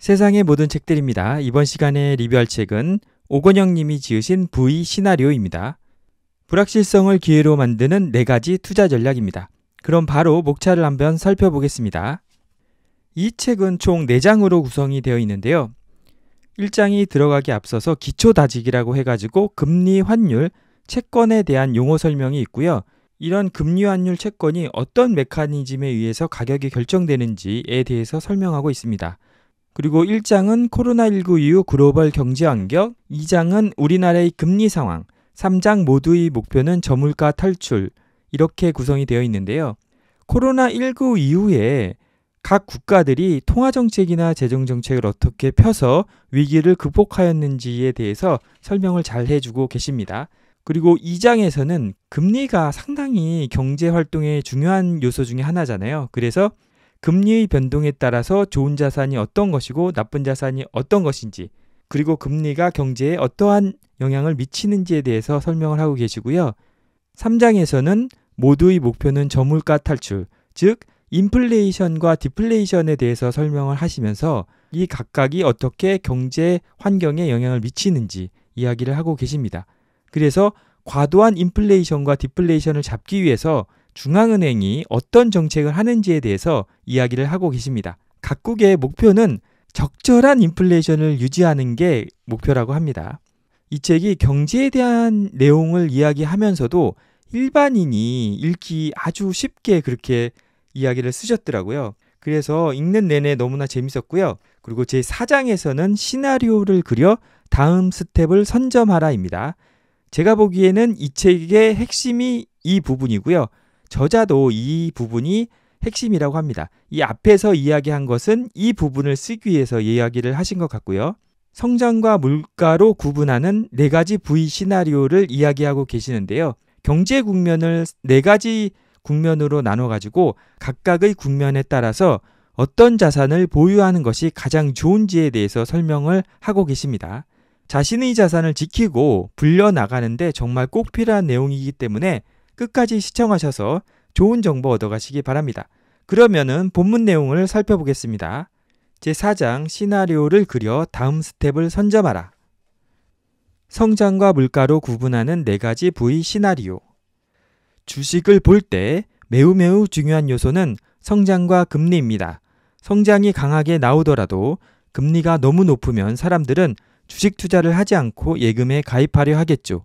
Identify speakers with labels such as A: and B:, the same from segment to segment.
A: 세상의 모든 책들입니다. 이번 시간에 리뷰할 책은 오건영 님이 지으신 V 시나리오입니다. 불확실성을 기회로 만드는 네 가지 투자 전략입니다. 그럼 바로 목차를 한번 살펴보겠습니다. 이 책은 총 4장으로 구성이 되어 있는데요. 1장이 들어가기 앞서서 기초 다지기라고 해가지고 금리 환율, 채권에 대한 용어 설명이 있고요. 이런 금리 환율 채권이 어떤 메커니즘에 의해서 가격이 결정되는지에 대해서 설명하고 있습니다. 그리고 1장은 코로나19 이후 글로벌 경제 환경, 2장은 우리나라의 금리 상황, 3장 모두의 목표는 저물가 탈출, 이렇게 구성이 되어 있는데요. 코로나19 이후에 각 국가들이 통화정책이나 재정정책을 어떻게 펴서 위기를 극복하였는지에 대해서 설명을 잘 해주고 계십니다. 그리고 2장에서는 금리가 상당히 경제 활동의 중요한 요소 중의 하나잖아요. 그래서 금리의 변동에 따라서 좋은 자산이 어떤 것이고 나쁜 자산이 어떤 것인지 그리고 금리가 경제에 어떠한 영향을 미치는지에 대해서 설명을 하고 계시고요. 3장에서는 모두의 목표는 저물가 탈출, 즉 인플레이션과 디플레이션에 대해서 설명을 하시면서 이 각각이 어떻게 경제 환경에 영향을 미치는지 이야기를 하고 계십니다. 그래서 과도한 인플레이션과 디플레이션을 잡기 위해서 중앙은행이 어떤 정책을 하는지에 대해서 이야기를 하고 계십니다. 각국의 목표는 적절한 인플레이션을 유지하는 게 목표라고 합니다. 이 책이 경제에 대한 내용을 이야기하면서도 일반인이 읽기 아주 쉽게 그렇게 이야기를 쓰셨더라고요. 그래서 읽는 내내 너무나 재밌었고요. 그리고 제 4장에서는 시나리오를 그려 다음 스텝을 선점하라입니다. 제가 보기에는 이 책의 핵심이 이 부분이고요. 저자도 이 부분이 핵심이라고 합니다. 이 앞에서 이야기한 것은 이 부분을 쓰기 위해서 이야기를 하신 것 같고요. 성장과 물가로 구분하는 네 가지 부의 시나리오를 이야기하고 계시는데요. 경제 국면을 네 가지 국면으로 나눠 가지고 각각의 국면에 따라서 어떤 자산을 보유하는 것이 가장 좋은지에 대해서 설명을 하고 계십니다. 자신의 자산을 지키고 불려 나가는데 정말 꼭 필요한 내용이기 때문에 끝까지 시청하셔서 좋은 정보 얻어가시기 바랍니다. 그러면은 본문 내용을 살펴보겠습니다. 제4장 시나리오를 그려 다음 스텝을 선점하라. 성장과 물가로 구분하는 네 가지 부위 시나리오. 주식을 볼 때 매우 매우 중요한 요소는 성장과 금리입니다. 성장이 강하게 나오더라도 금리가 너무 높으면 사람들은 주식 투자를 하지 않고 예금에 가입하려 하겠죠.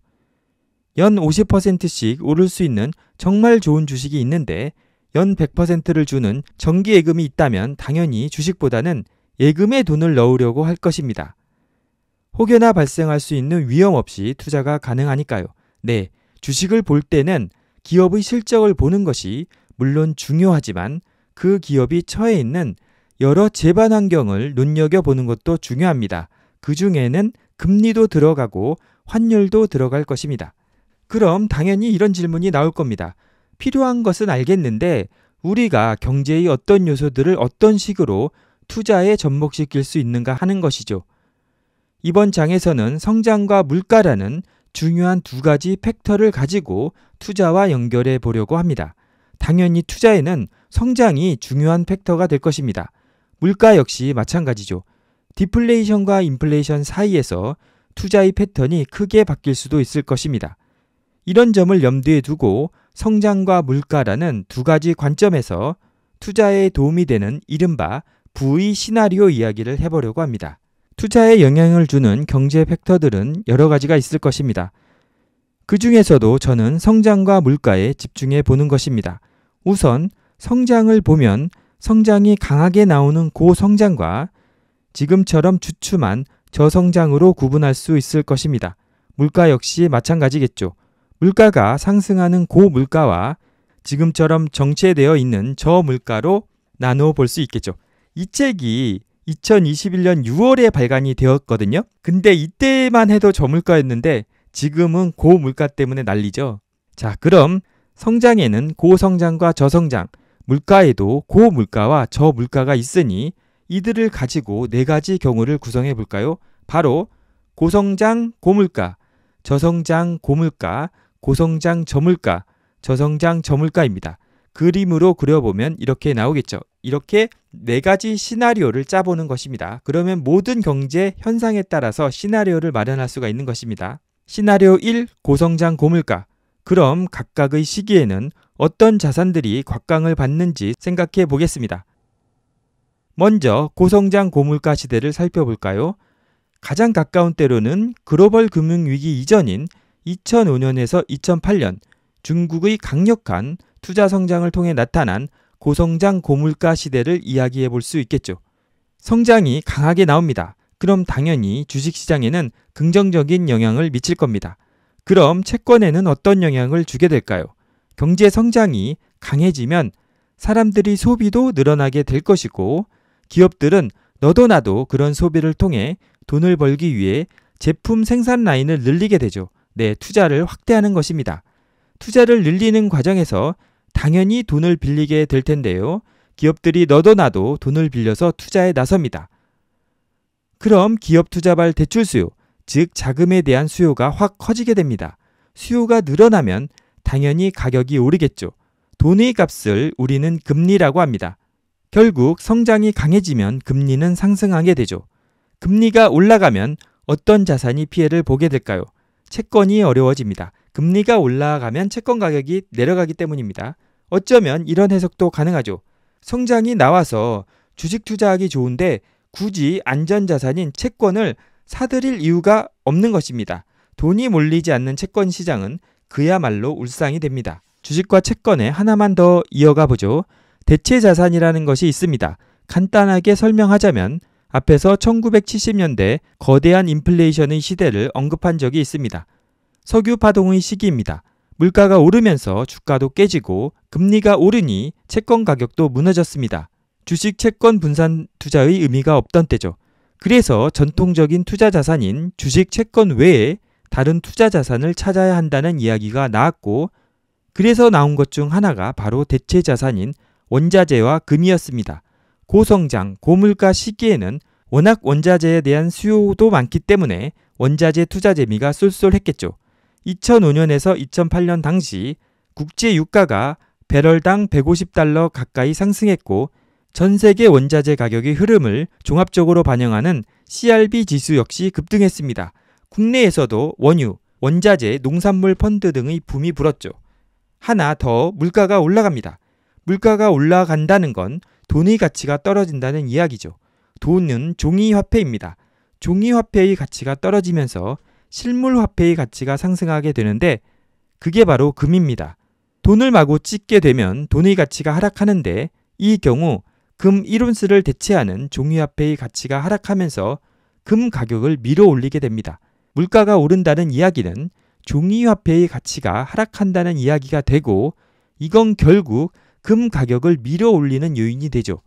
A: 연 50%씩 오를 수 있는 정말 좋은 주식이 있는데 연 100%를 주는 정기 예금이 있다면 당연히 주식보다는 예금에 돈을 넣으려고 할 것입니다. 혹여나 발생할 수 있는 위험 없이 투자가 가능하니까요. 네, 주식을 볼 때는 기업의 실적을 보는 것이 물론 중요하지만 그 기업이 처해 있는 여러 재반 환경을 눈여겨보는 것도 중요합니다. 그 중에는 금리도 들어가고 환율도 들어갈 것입니다. 그럼 당연히 이런 질문이 나올 겁니다. 필요한 것은 알겠는데 우리가 경제의 어떤 요소들을 어떤 식으로 투자에 접목시킬 수 있는가 하는 것이죠. 이번 장에서는 성장과 물가라는 중요한 두 가지 팩터를 가지고 투자와 연결해 보려고 합니다. 당연히 투자에는 성장이 중요한 팩터가 될 것입니다. 물가 역시 마찬가지죠. 디플레이션과 인플레이션 사이에서 투자의 패턴이 크게 바뀔 수도 있을 것입니다. 이런 점을 염두에 두고 성장과 물가라는 두 가지 관점에서 투자에 도움이 되는 이른바 부의 시나리오 이야기를 해보려고 합니다. 투자에 영향을 주는 경제 팩터들은 여러 가지가 있을 것입니다. 그 중에서도 저는 성장과 물가에 집중해 보는 것입니다. 우선 성장을 보면 성장이 강하게 나오는 고성장과 지금처럼 주춤한 저성장으로 구분할 수 있을 것입니다. 물가 역시 마찬가지겠죠. 물가가 상승하는 고물가와 지금처럼 정체되어 있는 저물가로 나누어 볼 수 있겠죠. 이 책이 2021년 6월에 발간이 되었거든요. 근데 이때만 해도 저물가였는데 지금은 고물가 때문에 난리죠. 자, 그럼 성장에는 고성장과 저성장, 물가에도 고물가와 저물가가 있으니 이들을 가지고 네 가지 경우를 구성해 볼까요? 바로 고성장, 고물가, 저성장, 고물가, 고성장 저물가, 저성장 저물가입니다. 그림으로 그려보면 이렇게 나오겠죠. 이렇게 네 가지 시나리오를 짜보는 것입니다. 그러면 모든 경제 현상에 따라서 시나리오를 마련할 수가 있는 것입니다. 시나리오 1 고성장 고물가. 그럼 각각의 시기에는 어떤 자산들이 곽강을 받는지 생각해 보겠습니다. 먼저 고성장 고물가 시대를 살펴볼까요? 가장 가까운 때로는 글로벌 금융위기 이전인 2005년에서 2008년 중국의 강력한 투자 성장을 통해 나타난 고성장 고물가 시대를 이야기해 볼 수 있겠죠. 성장이 강하게 나옵니다. 그럼 당연히 주식시장에는 긍정적인 영향을 미칠 겁니다. 그럼 채권에는 어떤 영향을 주게 될까요? 경제 성장이 강해지면 사람들이 소비도 늘어나게 될 것이고 기업들은 너도 나도 그런 소비를 통해 돈을 벌기 위해 제품 생산 라인을 늘리게 되죠. 내 투자를 확대하는 것입니다. 투자를 늘리는 과정에서 당연히 돈을 빌리게 될 텐데요. 기업들이 너도 나도 돈을 빌려서 투자에 나섭니다. 그럼 기업 투자발 대출 수요, 즉 자금에 대한 수요가 확 커지게 됩니다. 수요가 늘어나면 당연히 가격이 오르겠죠. 돈의 값을 우리는 금리라고 합니다. 결국 성장이 강해지면 금리는 상승하게 되죠. 금리가 올라가면 어떤 자산이 피해를 보게 될까요? 채권이 어려워집니다. 금리가 올라가면 채권 가격이 내려가기 때문입니다. 어쩌면 이런 해석도 가능하죠. 성장이 나와서 주식 투자하기 좋은데 굳이 안전자산인 채권을 사들일 이유가 없는 것입니다. 돈이 몰리지 않는 채권 시장은 그야말로 울상이 됩니다. 주식과 채권에 하나만 더 이어가 보죠. 대체 자산이라는 것이 있습니다. 간단하게 설명하자면 앞에서 1970년대 거대한 인플레이션의 시대를 언급한 적이 있습니다. 석유 파동의 시기입니다. 물가가 오르면서 주가도 깨지고 금리가 오르니 채권 가격도 무너졌습니다. 주식 채권 분산 투자의 의미가 없던 때죠. 그래서 전통적인 투자 자산인 주식 채권 외에 다른 투자 자산을 찾아야 한다는 이야기가 나왔고 그래서 나온 것 중 하나가 바로 대체 자산인 원자재와 금이었습니다. 고성장, 고물가 시기에는 워낙 원자재에 대한 수요도 많기 때문에 원자재 투자 재미가 쏠쏠했겠죠. 2005년에서 2008년 당시 국제 유가가 배럴당 150달러 가까이 상승했고 전 세계 원자재 가격의 흐름을 종합적으로 반영하는 CRB 지수 역시 급등했습니다. 국내에서도 원유, 원자재, 농산물 펀드 등의 붐이 불었죠. 하나 더 물가가 올라갑니다. 물가가 올라간다는 건 돈의 가치가 떨어진다는 이야기죠. 돈은 종이화폐입니다. 종이화폐의 가치가 떨어지면서 실물화폐의 가치가 상승하게 되는데 그게 바로 금입니다. 돈을 마구 찍게 되면 돈의 가치가 하락하는데 이 경우 금 1온스를 대체하는 종이화폐의 가치가 하락하면서 금 가격을 밀어 올리게 됩니다. 물가가 오른다는 이야기는 종이화폐의 가치가 하락한다는 이야기가 되고 이건 결국 금 가격을 밀어 올리는 요인이 되죠.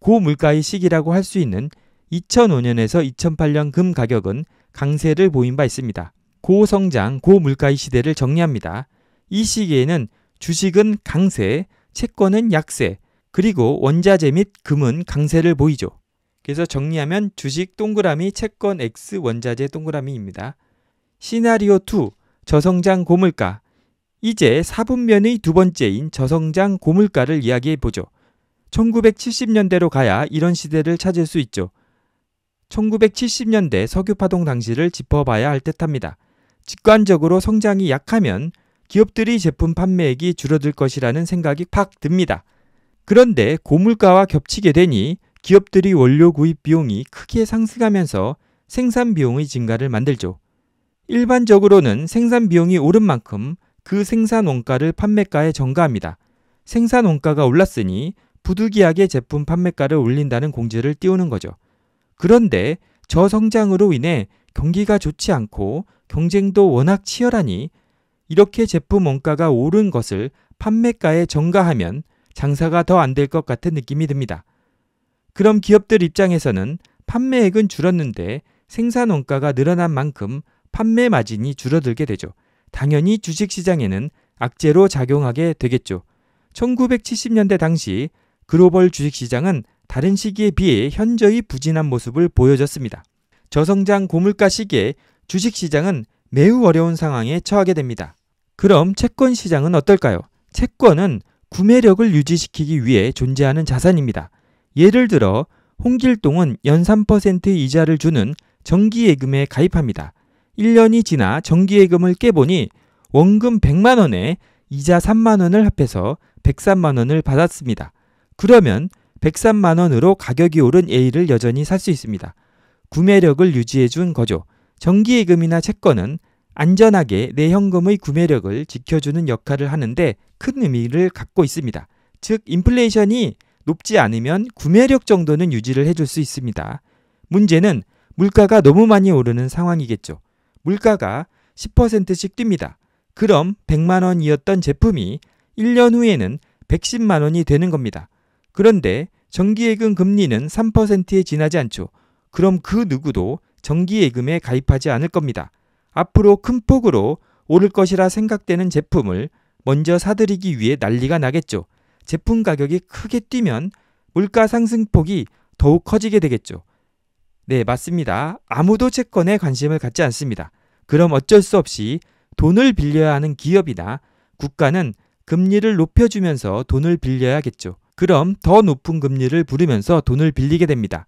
A: 고물가의 시기라고 할 수 있는 2005년에서 2008년 금 가격은 강세를 보인 바 있습니다. 고성장, 고물가의 시대를 정리합니다. 이 시기에는 주식은 강세, 채권은 약세, 그리고 원자재 및 금은 강세를 보이죠. 그래서 정리하면 주식 동그라미, 채권 X, 원자재 동그라미입니다. 시나리오 2, 저성장 고물가. 이제 사분면의 두 번째인 저성장 고물가를 이야기해 보죠. 1970년대로 가야 이런 시대를 찾을 수 있죠. 1970년대 석유파동 당시를 짚어봐야 할 듯합니다. 직관적으로 성장이 약하면 기업들이 제품 판매액이 줄어들 것이라는 생각이 팍 듭니다. 그런데 고물가와 겹치게 되니 기업들이 원료 구입 비용이 크게 상승하면서 생산 비용의 증가를 만들죠. 일반적으로는 생산 비용이 오른 만큼 그 생산 원가를 판매가에 전가합니다. 생산 원가가 올랐으니 부득이하게 제품 판매가를 올린다는 공제를 띄우는 거죠. 그런데 저성장으로 인해 경기가 좋지 않고 경쟁도 워낙 치열하니 이렇게 제품 원가가 오른 것을 판매가에 전가하면 장사가 더 안 될 것 같은 느낌이 듭니다. 그럼 기업들 입장에서는 판매액은 줄었는데 생산 원가가 늘어난 만큼 판매 마진이 줄어들게 되죠. 당연히 주식시장에는 악재로 작용하게 되겠죠. 1970년대 당시 글로벌 주식시장은 다른 시기에 비해 현저히 부진한 모습을 보여줬습니다. 저성장 고물가 시기에 주식시장은 매우 어려운 상황에 처하게 됩니다. 그럼 채권 시장은 어떨까요? 채권은 구매력을 유지시키기 위해 존재하는 자산입니다. 예를 들어 홍길동은 연 3% 이자를 주는 정기예금에 가입합니다. 1년이 지나 정기예금을 깨보니 원금 100만 원에 이자 3만 원을 합해서 103만 원을 받았습니다. 그러면 103만 원으로 가격이 오른 A를 여전히 살 수 있습니다. 구매력을 유지해 준 거죠. 정기예금이나 채권은 안전하게 내 현금의 구매력을 지켜주는 역할을 하는데 큰 의미를 갖고 있습니다. 즉, 인플레이션이 높지 않으면 구매력 정도는 유지를 해줄 수 있습니다. 문제는 물가가 너무 많이 오르는 상황이겠죠. 물가가 10%씩 뜁니다. 그럼 100만 원이었던 제품이 1년 후에는 110만 원이 되는 겁니다. 그런데 정기예금 금리는 3%에 지나지 않죠. 그럼 그 누구도 정기예금에 가입하지 않을 겁니다. 앞으로 큰 폭으로 오를 것이라 생각되는 제품을 먼저 사들이기 위해 난리가 나겠죠. 제품 가격이 크게 뛰면 물가 상승폭이 더욱 커지게 되겠죠. 네, 맞습니다. 아무도 채권에 관심을 갖지 않습니다. 그럼 어쩔 수 없이 돈을 빌려야 하는 기업이나 국가는 금리를 높여주면서 돈을 빌려야겠죠. 그럼 더 높은 금리를 부르면서 돈을 빌리게 됩니다.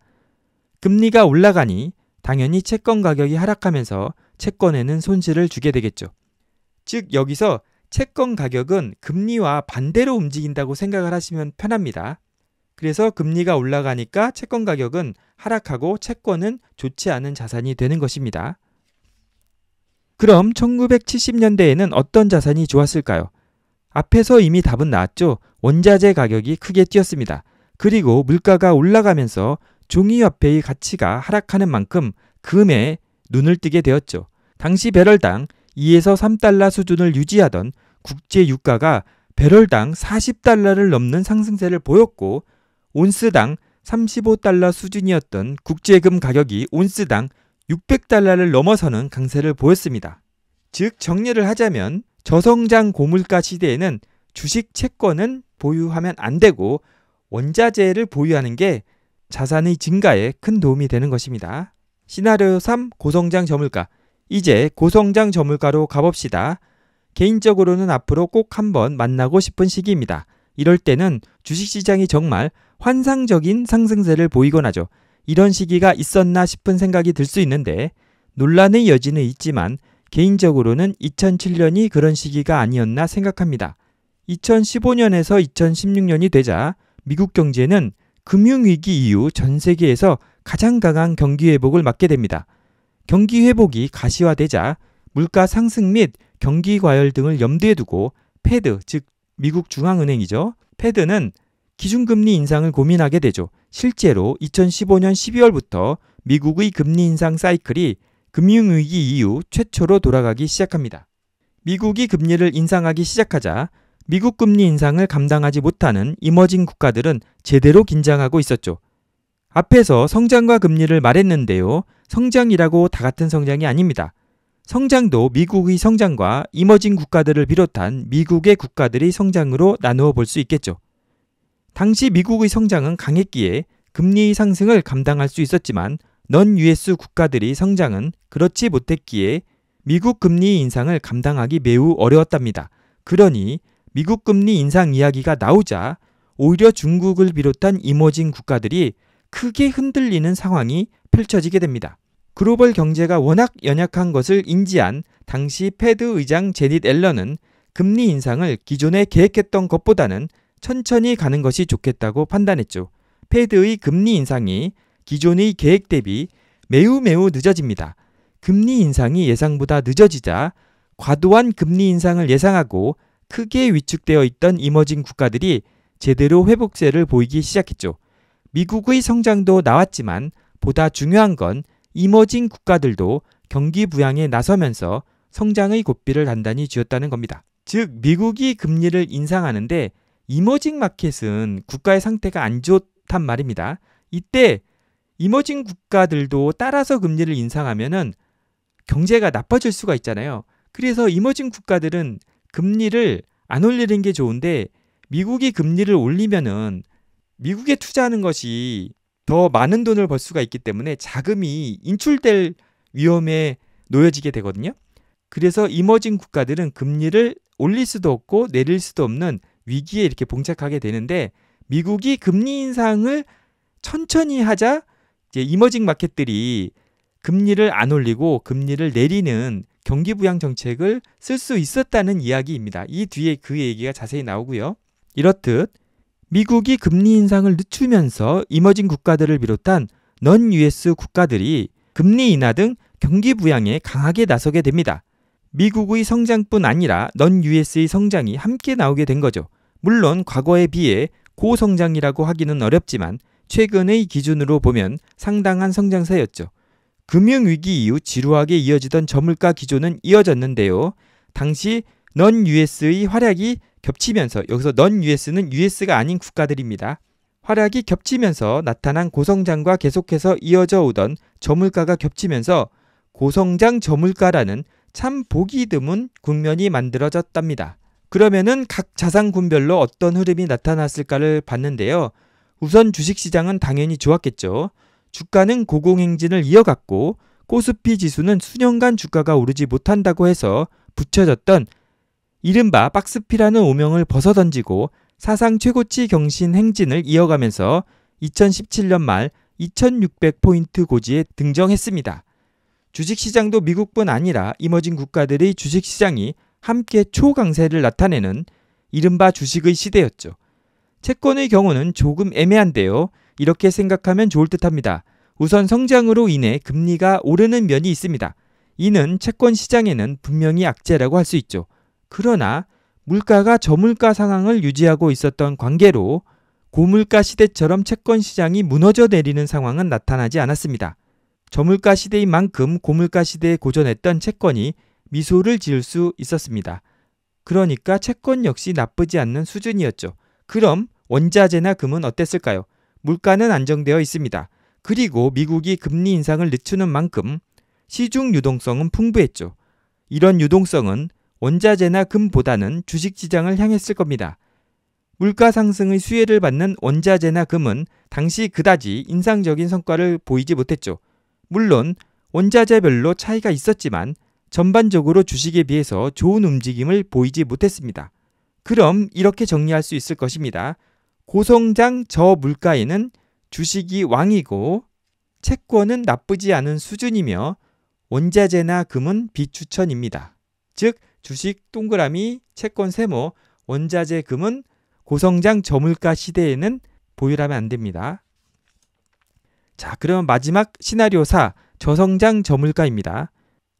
A: 금리가 올라가니 당연히 채권 가격이 하락하면서 채권에는 손실을 주게 되겠죠. 즉, 여기서 채권 가격은 금리와 반대로 움직인다고 생각을 하시면 편합니다. 그래서 금리가 올라가니까 채권 가격은 하락하고 채권은 좋지 않은 자산이 되는 것입니다. 그럼 1970년대에는 어떤 자산이 좋았을까요? 앞에서 이미 답은 나왔죠. 원자재 가격이 크게 뛰었습니다. 그리고 물가가 올라가면서 종이화폐의 가치가 하락하는 만큼 금에 눈을 뜨게 되었죠. 당시 배럴당 2에서 3달러 수준을 유지하던 국제 유가가 배럴당 40달러를 넘는 상승세를 보였고 온스당 35달러 수준이었던 국제금 가격이 온스당 600달러를 넘어서는 강세를 보였습니다. 즉 정리를 하자면 저성장 고물가 시대에는 주식 채권은 보유하면 안 되고 원자재를 보유하는 게 자산의 증가에 큰 도움이 되는 것입니다. 시나리오 3 고성장 저물가 이제 고성장 저물가로 가봅시다. 개인적으로는 앞으로 꼭 한번 만나고 싶은 시기입니다. 이럴 때는 주식시장이 정말 환상적인 상승세를 보이곤 하죠. 이런 시기가 있었나 싶은 생각이 들 수 있는데 논란의 여지는 있지만 개인적으로는 2007년이 그런 시기가 아니었나 생각합니다. 2015년에서 2016년이 되자 미국 경제는 금융위기 이후 전 세계에서 가장 강한 경기 회복을 맞게 됩니다. 경기 회복이 가시화되자 물가 상승 및 경기 과열 등을 염두에 두고 패드, 즉 미국 중앙은행이죠. 패드는 기준금리 인상을 고민하게 되죠. 실제로 2015년 12월부터 미국의 금리 인상 사이클이 금융위기 이후 최초로 돌아가기 시작합니다. 미국이 금리를 인상하기 시작하자 미국 금리 인상을 감당하지 못하는 이머징 국가들은 제대로 긴장하고 있었죠. 앞에서 성장과 금리를 말했는데요. 성장이라고 다 같은 성장이 아닙니다. 성장도 미국의 성장과 이머징 국가들을 비롯한 미국의 국가들의 성장으로 나누어 볼 수 있겠죠. 당시 미국의 성장은 강했기에 금리 상승을 감당할 수 있었지만 넌 US 국가들이 성장은 그렇지 못했기에 미국 금리 인상을 감당하기 매우 어려웠답니다. 그러니 미국 금리 인상 이야기가 나오자 오히려 중국을 비롯한 이머징 국가들이 크게 흔들리는 상황이 펼쳐지게 됩니다. 글로벌 경제가 워낙 연약한 것을 인지한 당시 패드 의장 제닛 앨런은 금리 인상을 기존에 계획했던 것보다는 천천히 가는 것이 좋겠다고 판단했죠. 패드의 금리 인상이 기존의 계획 대비 매우 매우 늦어집니다. 금리 인상이 예상보다 늦어지자 과도한 금리 인상을 예상하고 크게 위축되어 있던 이머징 국가들이 제대로 회복세를 보이기 시작했죠. 미국의 성장도 나왔지만 보다 중요한 건 이머징 국가들도 경기 부양에 나서면서 성장의 고삐를 단단히 쥐었다는 겁니다. 즉, 미국이 금리를 인상하는데 이머징 마켓은 국가의 상태가 안 좋단 말입니다. 이때 이머징 국가들도 따라서 금리를 인상하면은 경제가 나빠질 수가 있잖아요. 그래서 이머징 국가들은 금리를 안 올리는 게 좋은데 미국이 금리를 올리면은 미국에 투자하는 것이 더 많은 돈을 벌 수가 있기 때문에 자금이 인출될 위험에 놓여지게 되거든요. 그래서 이머징 국가들은 금리를 올릴 수도 없고 내릴 수도 없는 위기에 이렇게 봉착하게 되는데 미국이 금리 인상을 천천히 하자 이제 이머징 마켓들이 금리를 안 올리고 금리를 내리는 경기 부양 정책을 쓸 수 있었다는 이야기입니다. 이 뒤에 그 얘기가 자세히 나오고요. 이렇듯 미국이 금리 인상을 늦추면서 이머징 국가들을 비롯한 넌 US 국가들이 금리 인하 등 경기 부양에 강하게 나서게 됩니다. 미국의 성장뿐 아니라 넌 US의 성장이 함께 나오게 된 거죠. 물론 과거에 비해 고성장이라고 하기는 어렵지만 최근의 기준으로 보면 상당한 성장세였죠. 금융위기 이후 지루하게 이어지던 저물가 기조는 이어졌는데요. 당시 넌 US의 활약이 겹치면서 여기서 넌 US는 US가 아닌 국가들입니다. 활약이 겹치면서 나타난 고성장과 계속해서 이어져 오던 저물가가 겹치면서 고성장 저물가라는 참 보기 드문 국면이 만들어졌답니다. 그러면은 각 자산군별로 어떤 흐름이 나타났을까를 봤는데요. 우선 주식시장은 당연히 좋았겠죠. 주가는 고공행진을 이어갔고 코스피 지수는 수년간 주가가 오르지 못한다고 해서 붙여졌던 이른바 박스피라는 오명을 벗어던지고 사상 최고치 경신 행진을 이어가면서 2017년 말 2600포인트 고지에 등정했습니다. 주식시장도 미국뿐 아니라 이머징 국가들의 주식시장이 함께 초강세를 나타내는 이른바 주식의 시대였죠. 채권의 경우는 조금 애매한데요. 이렇게 생각하면 좋을 듯 합니다. 우선 성장으로 인해 금리가 오르는 면이 있습니다. 이는 채권 시장에는 분명히 악재라고 할 수 있죠. 그러나 물가가 저물가 상황을 유지하고 있었던 관계로 고물가 시대처럼 채권 시장이 무너져 내리는 상황은 나타나지 않았습니다. 저물가 시대인 만큼 고물가 시대에 고전했던 채권이 미소를 지을 수 있었습니다. 그러니까 채권 역시 나쁘지 않는 수준이었죠. 그럼 원자재나 금은 어땠을까요? 물가는 안정되어 있습니다. 그리고 미국이 금리 인상을 늦추는 만큼 시중 유동성은 풍부했죠. 이런 유동성은 원자재나 금보다는 주식 시장을 향했을 겁니다. 물가 상승의 수혜를 받는 원자재나 금은 당시 그다지 인상적인 성과를 보이지 못했죠. 물론 원자재별로 차이가 있었지만 전반적으로 주식에 비해서 좋은 움직임을 보이지 못했습니다. 그럼 이렇게 정리할 수 있을 것입니다. 고성장 저물가에는 주식이 왕이고 채권은 나쁘지 않은 수준이며 원자재나 금은 비추천입니다. 즉 주식 동그라미, 채권 세모, 원자재 금은 고성장 저물가 시대에는 보유하면 안 됩니다. 자, 그럼 마지막 시나리오 4 저성장 저물가입니다.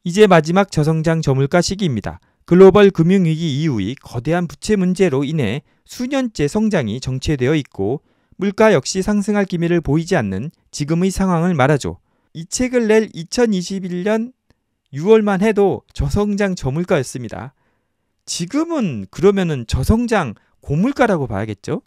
A: 이제 마지막 저성장 저물가 시기입니다. 글로벌 금융위기 이후의 거대한 부채 문제로 인해 수년째 성장이 정체되어 있고 물가 역시 상승할 기미를 보이지 않는 지금의 상황을 말하죠. 이 책을 낼 2021년 6월만 해도 저성장 저물가였습니다. 지금은 그러면은 저성장 고물가라고 봐야겠죠?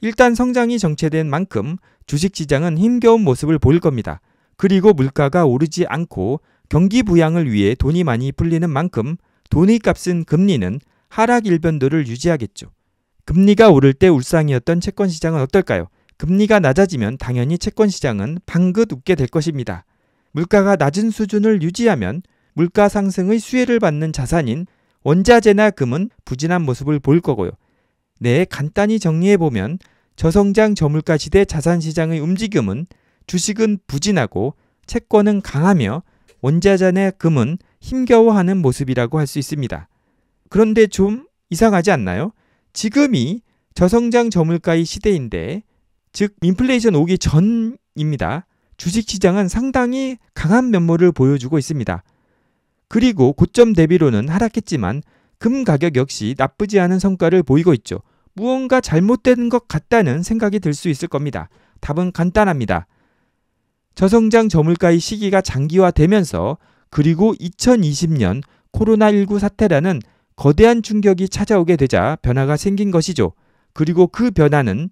A: 일단 성장이 정체된 만큼 주식 시장은 힘겨운 모습을 보일 겁니다. 그리고 물가가 오르지 않고 경기 부양을 위해 돈이 많이 풀리는 만큼 돈의 값은 금리는 하락 일변도를 유지하겠죠. 금리가 오를 때 울상이었던 채권 시장은 어떨까요? 금리가 낮아지면 당연히 채권 시장은 방긋 웃게 될 것입니다. 물가가 낮은 수준을 유지하면 물가 상승의 수혜를 받는 자산인 원자재나 금은 부진한 모습을 보일 거고요. 네, 간단히 정리해보면 저성장 저물가 시대 자산시장의 움직임은 주식은 부진하고 채권은 강하며 원자재 의 금은 힘겨워하는 모습이라고 할 수 있습니다. 그런데 좀 이상하지 않나요? 지금이 저성장 저물가의 시대인데, 즉, 인플레이션 오기 전입니다. 주식시장은 상당히 강한 면모를 보여주고 있습니다. 그리고 고점 대비로는 하락했지만 금 가격 역시 나쁘지 않은 성과를 보이고 있죠. 무언가 잘못된 것 같다는 생각이 들 수 있을 겁니다. 답은 간단합니다. 저성장 저물가의 시기가 장기화되면서 그리고 2020년 코로나19 사태라는 거대한 충격이 찾아오게 되자 변화가 생긴 것이죠. 그리고 그 변화는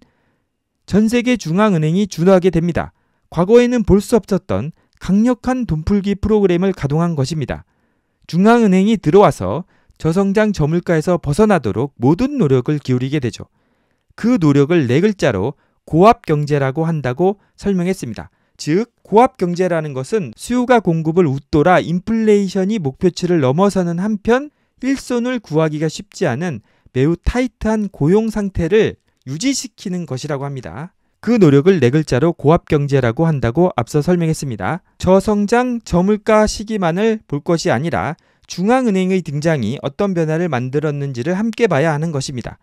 A: 전 세계 중앙은행이 준화하게 됩니다. 과거에는 볼 수 없었던 강력한 돈풀기 프로그램을 가동한 것입니다. 중앙은행이 들어와서 저성장 저물가에서 벗어나도록 모든 노력을 기울이게 되죠. 그 노력을 네 글자로 고압 경제라고 한다고 설명했습니다. 즉, 고압 경제라는 것은 수요가 공급을 웃돌아 인플레이션이 목표치를 넘어서는 한편 일손을 구하기가 쉽지 않은 매우 타이트한 고용 상태를 유지시키는 것이라고 합니다. 그 노력을 네 글자로 고압 경제라고 한다고 앞서 설명했습니다. 저성장 저물가 시기만을 볼 것이 아니라 중앙은행의 등장이 어떤 변화를 만들었는지를 함께 봐야 하는 것입니다.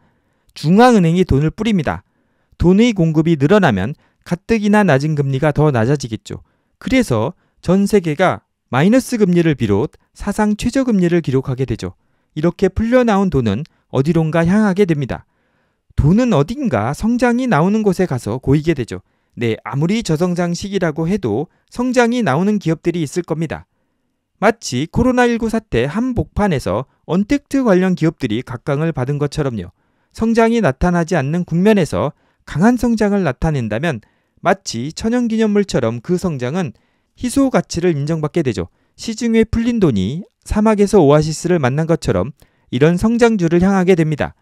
A: 중앙은행이 돈을 뿌립니다. 돈의 공급이 늘어나면 가뜩이나 낮은 금리가 더 낮아지겠죠. 그래서 전 세계가 마이너스 금리를 비롯 사상 최저 금리를 기록하게 되죠. 이렇게 풀려나온 돈은 어디론가 향하게 됩니다. 돈은 어딘가 성장이 나오는 곳에 가서 고이게 되죠. 네, 아무리 저성장 시기라고 해도 성장이 나오는 기업들이 있을 겁니다. 마치 코로나19 사태 한복판에서 언택트 관련 기업들이 각광을 받은 것처럼요. 성장이 나타나지 않는 국면에서 강한 성장을 나타낸다면 마치 천연기념물처럼 그 성장은 희소 가치를 인정받게 되죠. 시중에 풀린 돈이 사막에서 오아시스를 만난 것처럼 이런 성장주를 향하게 됩니다.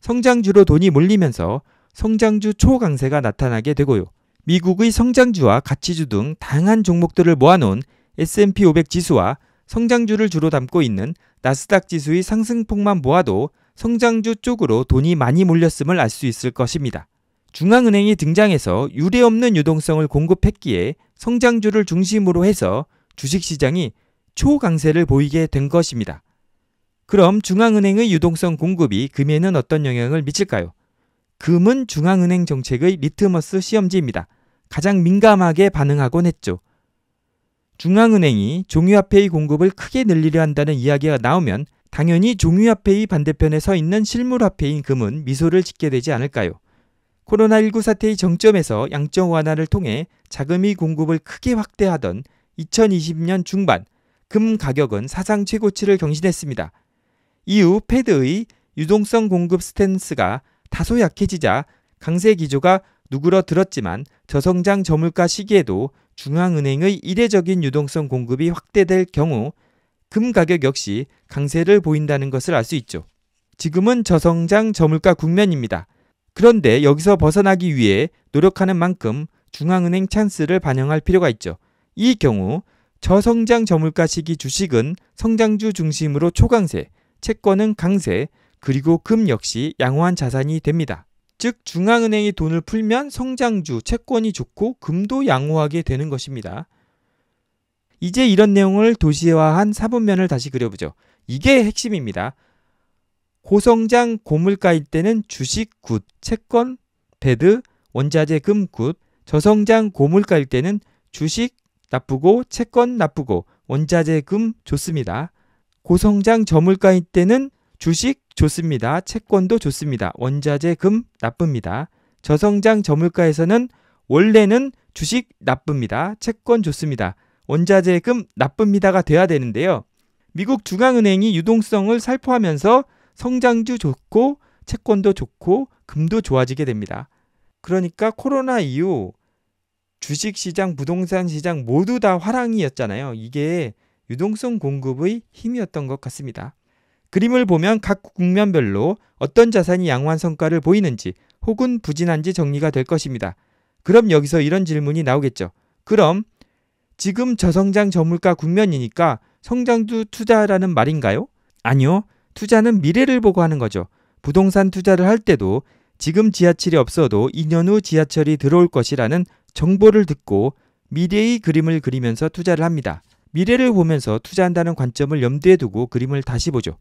A: 성장주로 돈이 몰리면서 성장주 초강세가 나타나게 되고요. 미국의 성장주와 가치주 등 다양한 종목들을 모아놓은 S&P 500 지수와 성장주를 주로 담고 있는 나스닥 지수의 상승폭만 보아도 성장주 쪽으로 돈이 많이 몰렸음을 알 수 있을 것입니다. 중앙은행이 등장해서 유례없는 유동성을 공급했기에 성장주를 중심으로 해서 주식시장이 초강세를 보이게 된 것입니다. 그럼 중앙은행의 유동성 공급이 금에는 어떤 영향을 미칠까요? 금은 중앙은행 정책의 리트머스 시험지입니다. 가장 민감하게 반응하곤 했죠. 중앙은행이 종유화폐의 공급을 크게 늘리려 한다는 이야기가 나오면 당연히 종유화폐의 반대편에 서 있는 실물화폐인 금은 미소를 짓게 되지 않을까요? 코로나19 사태의 정점에서 양적 완화를 통해 자금의 공급을 크게 확대하던 2020년 중반 금 가격은 사상 최고치를 경신했습니다. 이후 패드의 유동성 공급 스탠스가 다소 약해지자 강세 기조가 누그러들었지만 저성장 저물가 시기에도 중앙은행의 이례적인 유동성 공급이 확대될 경우 금 가격 역시 강세를 보인다는 것을 알 수 있죠. 지금은 저성장 저물가 국면입니다. 그런데 여기서 벗어나기 위해 노력하는 만큼 중앙은행 찬스를 반영할 필요가 있죠. 이 경우 저성장 저물가 시기 주식은 성장주 중심으로 초강세, 채권은 강세, 그리고 금 역시 양호한 자산이 됩니다. 즉 중앙은행이 돈을 풀면 성장주, 채권이 좋고 금도 양호하게 되는 것입니다. 이제 이런 내용을 도시화한 사분면을 다시 그려보죠. 이게 핵심입니다. 고성장 고물가일 때는 주식 굿, 채권 배드, 원자재 금 굿, 저성장 고물가일 때는 주식 나쁘고 채권 나쁘고 원자재 금 좋습니다. 고성장 저물가일 때는 주식 좋습니다. 채권도 좋습니다. 원자재 금 나쁩니다. 저성장 저물가에서는 원래는 주식 나쁩니다. 채권 좋습니다. 원자재 금 나쁩니다가 돼야 되는데요. 미국 중앙은행이 유동성을 살포하면서 성장주 좋고 채권도 좋고 금도 좋아지게 됩니다. 그러니까 코로나 이후 주식 시장, 부동산 시장 모두 다 화랑이었잖아요. 이게 유동성 공급의 힘이었던 것 같습니다. 그림을 보면 각 국면별로 어떤 자산이 양호한 성과를 보이는지 혹은 부진한지 정리가 될 것입니다. 그럼 여기서 이런 질문이 나오겠죠. 그럼 지금 저성장 저물가 국면이니까 성장도 투자라는 말인가요? 아니요. 투자는 미래를 보고 하는 거죠. 부동산 투자를 할 때도 지금 지하철이 없어도 2년 후 지하철이 들어올 것이라는 정보를 듣고 미래의 그림을 그리면서 투자를 합니다. 미래를 보면서 투자한다는 관점을 염두에 두고 그림을 다시 보죠.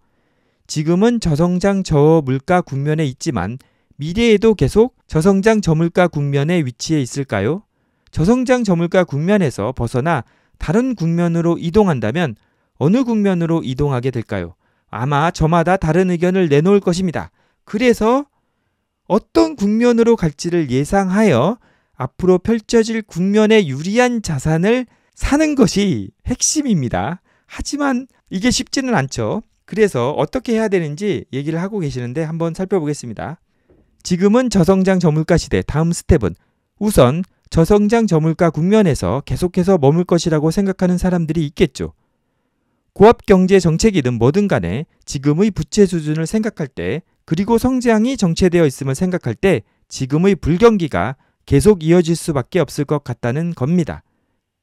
A: 지금은 저성장 저물가 국면에 있지만 미래에도 계속 저성장 저물가 국면에위치해 있을까요? 저성장 저물가 국면에서 벗어나 다른 국면으로 이동한다면 어느 국면으로 이동하게 될까요? 아마 저마다 다른 의견을 내놓을 것입니다. 그래서 어떤 국면으로 갈지를 예상하여 앞으로 펼쳐질 국면에 유리한 자산을 사는 것이 핵심입니다. 하지만 이게 쉽지는 않죠. 그래서 어떻게 해야 되는지 얘기를 하고 계시는데 한번 살펴보겠습니다. 지금은 저성장 저물가 시대 다음 스텝은 우선 저성장 저물가 국면에서 계속해서 머물 것이라고 생각하는 사람들이 있겠죠. 고압 경제 정책이든 뭐든 간에 지금의 부채 수준을 생각할 때 그리고 성장이 정체되어 있음을 생각할 때 지금의 불경기가 계속 이어질 수밖에 없을 것 같다는 겁니다.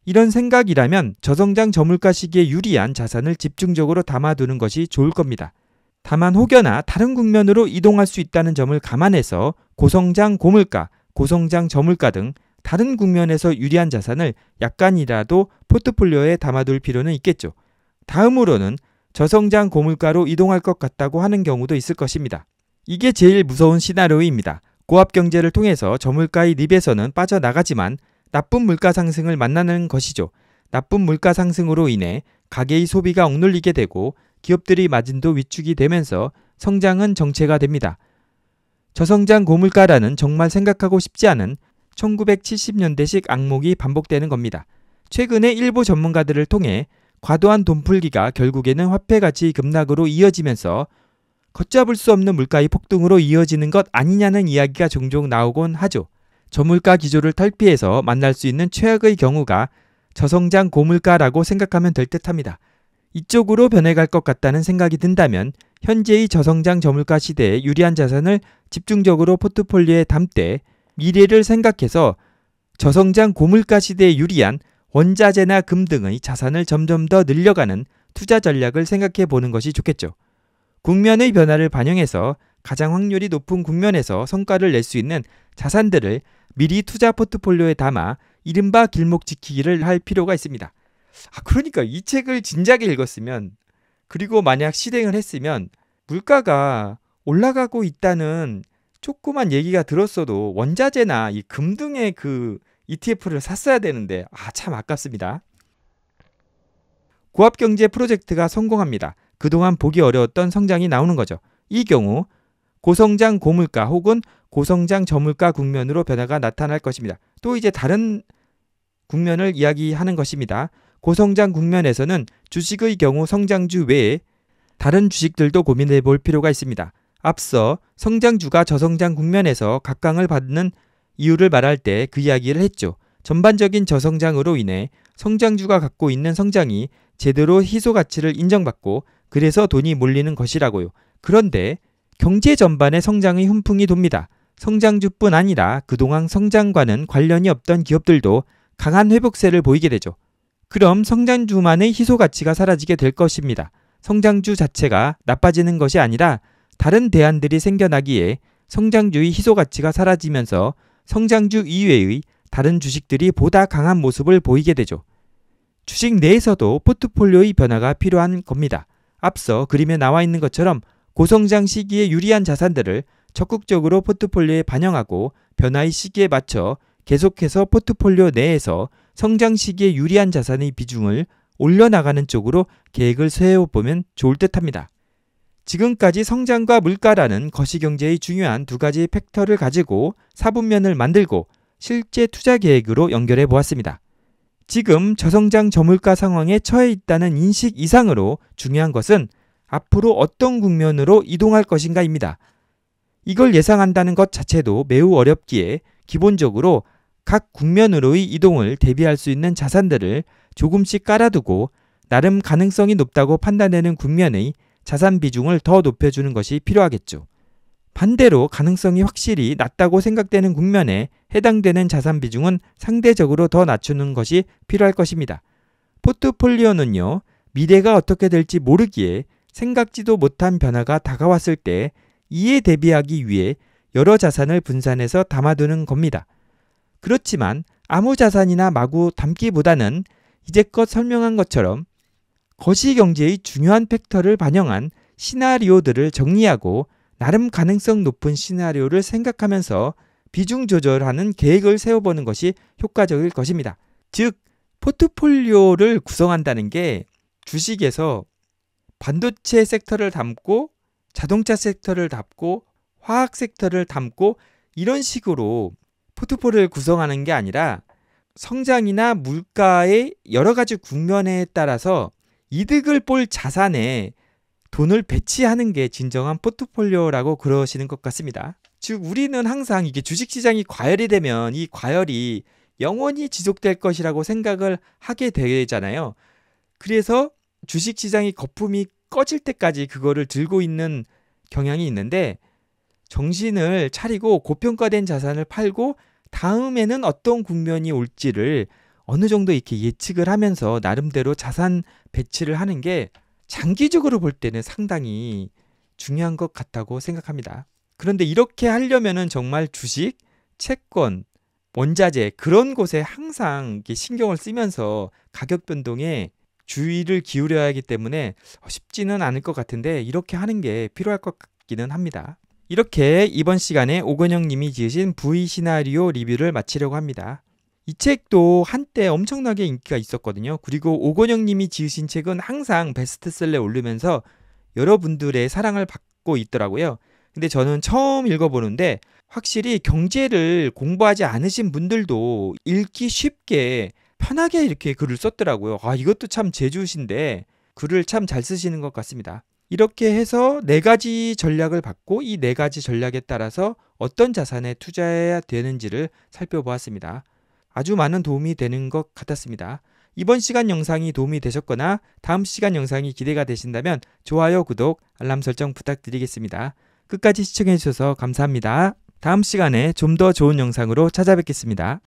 A: 이런 생각이라면 저성장 저물가 시기에 유리한 자산을 집중적으로 담아두는 것이 좋을 겁니다. 다만 혹여나 다른 국면으로 이동할 수 있다는 점을 감안해서 고성장 고물가, 고성장 저물가 등 다른 국면에서 유리한 자산을 약간이라도 포트폴리오에 담아둘 필요는 있겠죠. 다음으로는 저성장 고물가로 이동할 것 같다고 하는 경우도 있을 것입니다. 이게 제일 무서운 시나리오입니다. 고압 경제를 통해서 저물가의 립에서는 빠져나가지만 나쁜 물가 상승을 만나는 것이죠. 나쁜 물가 상승으로 인해 가계의 소비가 억눌리게 되고 기업들이 마진도 위축이 되면서 성장은 정체가 됩니다. 저성장 고물가라는 정말 생각하고 싶지 않은 1970년대식 악몽이 반복되는 겁니다. 최근에 일부 전문가들을 통해 과도한 돈풀기가 결국에는 화폐가치 급락으로 이어지면서 걷잡을 수 없는 물가의 폭등으로 이어지는 것 아니냐는 이야기가 종종 나오곤 하죠. 저물가 기조를 탈피해서 만날 수 있는 최악의 경우가 저성장 고물가라고 생각하면 될 듯합니다. 이쪽으로 변해갈 것 같다는 생각이 든다면 현재의 저성장 저물가 시대에 유리한 자산을 집중적으로 포트폴리오에 담되 미래를 생각해서 저성장 고물가 시대에 유리한 원자재나 금 등의 자산을 점점 더 늘려가는 투자 전략을 생각해 보는 것이 좋겠죠. 국면의 변화를 반영해서 가장 확률이 높은 국면에서 성과를 낼 수 있는 자산들을 미리 투자 포트폴리오에 담아 이른바 길목 지키기를 할 필요가 있습니다. 아, 그러니까 이 책을 진작에 읽었으면 그리고 만약 실행을 했으면 물가가 올라가고 있다는 조그만 얘기가 들었어도 원자재나 이 금 등의 그 ETF를 샀어야 되는데 아 참 아깝습니다. 고압경제 프로젝트가 성공합니다. 그동안 보기 어려웠던 성장이 나오는 거죠. 이 경우 고성장 고물가 혹은 고성장 저물가 국면으로 변화가 나타날 것입니다. 또 이제 다른 국면을 이야기하는 것입니다. 고성장 국면에서는 주식의 경우 성장주 외에 다른 주식들도 고민해 볼 필요가 있습니다. 앞서 성장주가 저성장 국면에서 각광을 받는 이유를 말할 때 그 이야기를 했죠. 전반적인 저성장으로 인해 성장주가 갖고 있는 성장이 제대로 희소 가치를 인정받고 그래서 돈이 몰리는 것이라고요. 그런데 경제 전반에 성장의 훈풍이 돕니다. 성장주뿐 아니라 그동안 성장과는 관련이 없던 기업들도 강한 회복세를 보이게 되죠. 그럼 성장주만의 희소가치가 사라지게 될 것입니다. 성장주 자체가 나빠지는 것이 아니라 다른 대안들이 생겨나기에 성장주의 희소가치가 사라지면서 성장주 이외의 다른 주식들이 보다 강한 모습을 보이게 되죠. 주식 내에서도 포트폴리오의 변화가 필요한 겁니다. 앞서 그림에 나와 있는 것처럼 고성장 시기에 유리한 자산들을 적극적으로 포트폴리오에 반영하고 변화의 시기에 맞춰 계속해서 포트폴리오 내에서 성장 시기에 유리한 자산의 비중을 올려나가는 쪽으로 계획을 세워보면 좋을 듯 합니다. 지금까지 성장과 물가라는 거시경제의 중요한 두 가지 팩터를 가지고 사분면을 만들고 실제 투자 계획으로 연결해 보았습니다. 지금 저성장 저물가 상황에 처해 있다는 인식 이상으로 중요한 것은 앞으로 어떤 국면으로 이동할 것인가입니다. 이걸 예상한다는 것 자체도 매우 어렵기에 기본적으로 각 국면으로의 이동을 대비할 수 있는 자산들을 조금씩 깔아두고 나름 가능성이 높다고 판단되는 국면의 자산 비중을 더 높여주는 것이 필요하겠죠. 반대로 가능성이 확실히 낮다고 생각되는 국면에 해당되는 자산 비중은 상대적으로 더 낮추는 것이 필요할 것입니다. 포트폴리오는요, 미래가 어떻게 될지 모르기에 생각지도 못한 변화가 다가왔을 때 이에 대비하기 위해 여러 자산을 분산해서 담아두는 겁니다. 그렇지만 아무 자산이나 마구 담기보다는 이제껏 설명한 것처럼 거시경제의 중요한 팩터를 반영한 시나리오들을 정리하고 나름 가능성 높은 시나리오를 생각하면서 비중 조절하는 계획을 세워보는 것이 효과적일 것입니다. 즉, 포트폴리오를 구성한다는 게 주식에서 반도체 섹터를 담고 자동차 섹터를 담고 화학 섹터를 담고 이런 식으로 포트폴리오를 구성하는 게 아니라 성장이나 물가의 여러 가지 국면에 따라서 이득을 볼 자산에 돈을 배치하는 게 진정한 포트폴리오라고 그러시는 것 같습니다. 즉 우리는 항상 이게 주식 시장이 과열이 되면 이 과열이 영원히 지속될 것이라고 생각을 하게 되잖아요. 그래서 주식 시장이 거품이 꺼질 때까지 그거를 들고 있는 경향이 있는데 정신을 차리고 고평가된 자산을 팔고 다음에는 어떤 국면이 올지를 어느 정도 이렇게 예측을 하면서 나름대로 자산 배치를 하는 게 장기적으로 볼 때는 상당히 중요한 것 같다고 생각합니다. 그런데 이렇게 하려면은 정말 주식, 채권, 원자재 그런 곳에 항상 신경을 쓰면서 가격 변동에 주의를 기울여야 하기 때문에 어, 쉽지는 않을 것 같은데 이렇게 하는 게 필요할 것 같기는 합니다. 이렇게 이번 시간에 오건영 님이 지으신 V 시나리오 리뷰를 마치려고 합니다. 이 책도 한때 엄청나게 인기가 있었거든요. 그리고 오건영 님이 지으신 책은 항상 베스트셀러에 오르면서 여러분들의 사랑을 받고 있더라고요. 근데 저는 처음 읽어보는데 확실히 경제를 공부하지 않으신 분들도 읽기 쉽게 편하게 이렇게 글을 썼더라고요. 아, 이것도 참제주신데 글을 참 잘 쓰시는 것 같습니다. 이렇게 해서 네 가지 전략을 받고 이 네 가지 전략에 따라서 어떤 자산에 투자해야 되는지를 살펴보았습니다. 아주 많은 도움이 되는 것 같았습니다. 이번 시간 영상이 도움이 되셨거나 다음 시간 영상이 기대가 되신다면 좋아요, 구독, 알람 설정 부탁드리겠습니다. 끝까지 시청해주셔서 감사합니다. 다음 시간에 좀 더 좋은 영상으로 찾아뵙겠습니다.